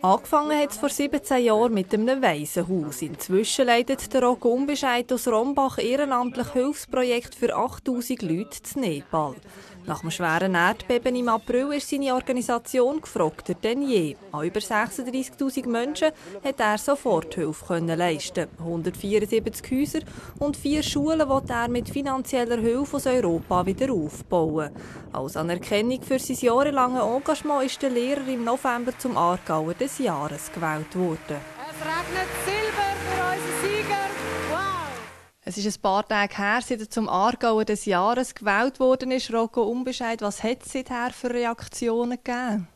Angefangen hat es vor 17 Jahren mit einem Waisenhaus. Inzwischen leitet der Rock Unbescheid aus Rombach ehrenamtlich Hilfsprojekt für 8000 Leute in Nepal. Nach dem schweren Erdbeben im April ist seine Organisation gefragter denn je. An über 36.000 Menschen hat er sofort Hilfe leisten 174 Häuser und vier Schulen wollte er mit finanzieller Hilfe aus Europa wieder aufbauen. Als Anerkennung für sein jahrelanges Engagement ist der Lehrer im November zum Aargauer des Jahres gewählt wurde. Es regnet Silber für unsere Sieger. Wow! Es ist ein paar Tage her, seit er zum Aargauer des Jahres gewählt worden ist. Rocco Unbescheid, was hat es seither für Reaktionen gegeben?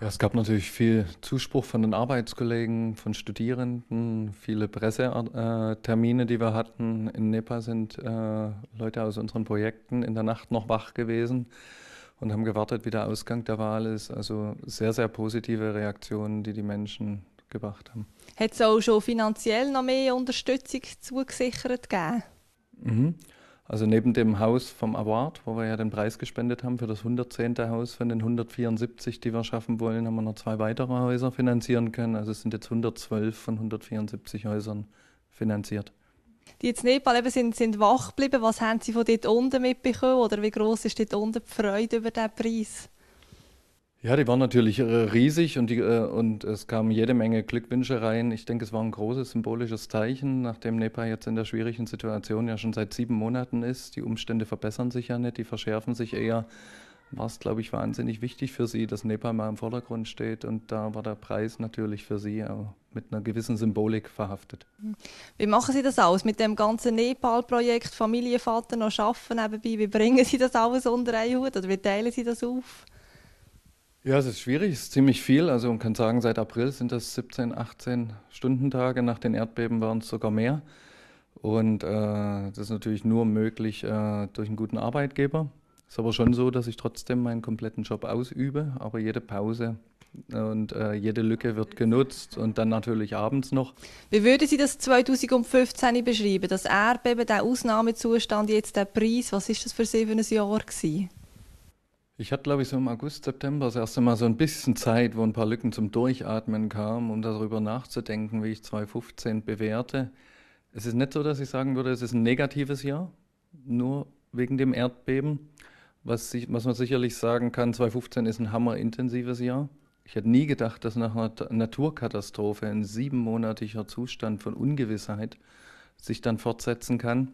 Ja, es gab natürlich viel Zuspruch von den Arbeitskollegen, von Studierenden, viele Pressetermine, die wir hatten. In Nepal sind äh, Leute aus unseren Projekten in der Nacht noch wach gewesen und haben gewartet, wie der Ausgang der Wahl ist. Also sehr, sehr positive Reaktionen, die die Menschen gebracht haben. Hat es auch schon finanziell noch mehr Unterstützung zugesichert gegeben? Mhm. Also neben dem Haus vom Award, wo wir ja den Preis gespendet haben für das 110. Haus von den 174, die wir schaffen wollen, haben wir noch zwei weitere Häuser finanzieren können. Also es sind jetzt 112 von 174 Häusern finanziert die jetzt Nepal eben sind, sind wach geblieben. Was haben Sie von dort unten mitbekommen oder wie groß ist dort unten die Freude über diesen Preis? Ja, die waren natürlich äh, riesig und, die, äh, und es kamen jede Menge Glückwünsche rein. Ich denke, es war ein großes symbolisches Zeichen, nachdem Nepal jetzt in der schwierigen Situation ja schon seit sieben Monaten ist. Die Umstände verbessern sich ja nicht, die verschärfen sich eher war es, glaube ich, wahnsinnig wichtig für sie, dass Nepal mal im Vordergrund steht. Und da war der Preis natürlich für sie auch mit einer gewissen Symbolik verhaftet. Wie machen Sie das aus mit dem ganzen Nepal-Projekt, Familienvater noch arbeiten nebenbei? Wie bringen Sie das alles unter einen Hut oder wie teilen Sie das auf? Ja, es ist schwierig, es ist ziemlich viel. Also man kann sagen, seit April sind das 17, 18 Stundentage. Nach den Erdbeben waren es sogar mehr. Und äh, das ist natürlich nur möglich äh, durch einen guten Arbeitgeber. Ist aber schon so, dass ich trotzdem meinen kompletten Job ausübe, aber jede Pause und äh, jede Lücke wird genutzt und dann natürlich abends noch. Wie würden Sie das 2015 beschreiben, das Erdbeben, der Ausnahmezustand, jetzt der Preis, was ist das für Sie für ein Jahr gewesen? Ich hatte, glaube ich, so im August, September das erste Mal so ein bisschen Zeit, wo ein paar Lücken zum Durchatmen kamen, um darüber nachzudenken, wie ich 2015 bewerte. Es ist nicht so, dass ich sagen würde, es ist ein negatives Jahr, nur wegen dem Erdbeben was, sich, was man sicherlich sagen kann, 2015 ist ein hammerintensives Jahr. Ich hätte nie gedacht, dass nach einer Naturkatastrophe ein siebenmonatiger Zustand von Ungewissheit sich dann fortsetzen kann.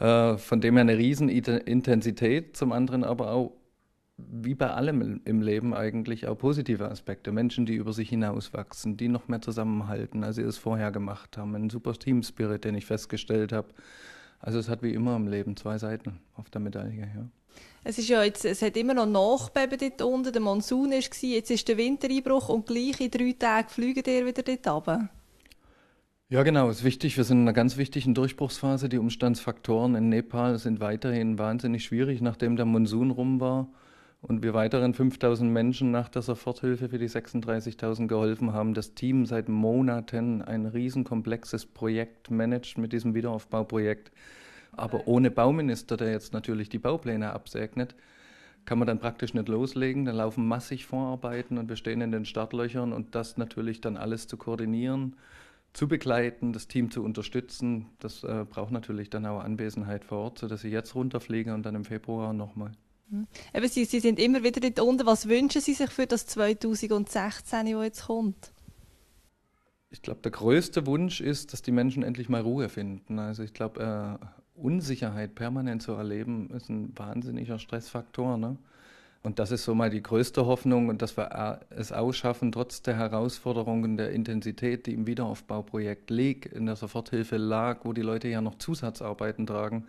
Äh, von dem her eine Riesenintensität, zum anderen aber auch, wie bei allem im Leben eigentlich, auch positive Aspekte. Menschen, die über sich hinauswachsen, die noch mehr zusammenhalten, als sie es vorher gemacht haben. Ein super Team-Spirit, den ich festgestellt habe also es hat wie immer im Leben zwei Seiten auf der Medaille. Ja. Es ist ja jetzt, es hat immer noch Nachbeben dort unten, der Monsun war, jetzt ist der Wintereinbruch und gleich in drei Tagen fliegen ihr wieder dort runter. Ja genau, es ist wichtig, wir sind in einer ganz wichtigen Durchbruchsphase. Die Umstandsfaktoren in Nepal sind weiterhin wahnsinnig schwierig, nachdem der Monsun rum war und wir weiteren 5000 Menschen nach der Soforthilfe für die 36.000 geholfen haben. Das Team seit Monaten ein riesenkomplexes Projekt managt mit diesem Wiederaufbauprojekt. Aber ohne Bauminister, der jetzt natürlich die Baupläne absegnet, kann man dann praktisch nicht loslegen. Dann laufen massig Vorarbeiten und wir stehen in den Startlöchern und das natürlich dann alles zu koordinieren, zu begleiten, das Team zu unterstützen, das äh, braucht natürlich dann auch Anwesenheit vor Ort, sodass ich jetzt runterfliege und dann im Februar nochmal. Mhm. Eben, Sie, Sie sind immer wieder dort unten. Was wünschen Sie sich für das 2016, das jetzt kommt? Ich glaube, der größte Wunsch ist, dass die Menschen endlich mal Ruhe finden. Also ich glaube, äh, Unsicherheit permanent zu erleben, ist ein wahnsinniger Stressfaktor. Ne? Und das ist so mal die größte Hoffnung und dass wir äh, es ausschaffen, trotz der Herausforderungen der Intensität, die im Wiederaufbauprojekt liegt, in der Soforthilfe lag, wo die Leute ja noch Zusatzarbeiten tragen,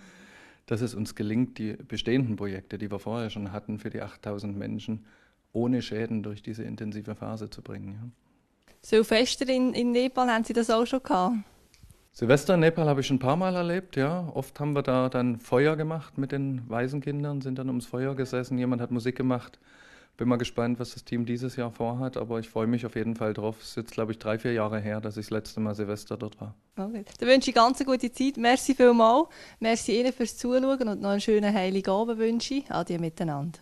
dass es uns gelingt, die bestehenden Projekte, die wir vorher schon hatten, für die 8000 Menschen ohne Schäden durch diese intensive Phase zu bringen. Ja. Silvester in, in Nepal, haben Sie das auch schon gehabt? Silvester in Nepal habe ich schon ein paar Mal erlebt, ja. Oft haben wir da dann Feuer gemacht mit den Waisenkindern, sind dann ums Feuer gesessen, jemand hat Musik gemacht. Bin mal gespannt, was das Team dieses Jahr vorhat, aber ich freue mich auf jeden Fall drauf. Es ist jetzt, glaube ich, drei, vier Jahre her, dass ich das letzte Mal Silvester dort war. Okay. Dann wünsche ich ganz eine gute Zeit. Merci vielmals. Merci Ihnen fürs Zuschauen und noch einen schönen Heiligen Abend wünsche ich. Adieu miteinander.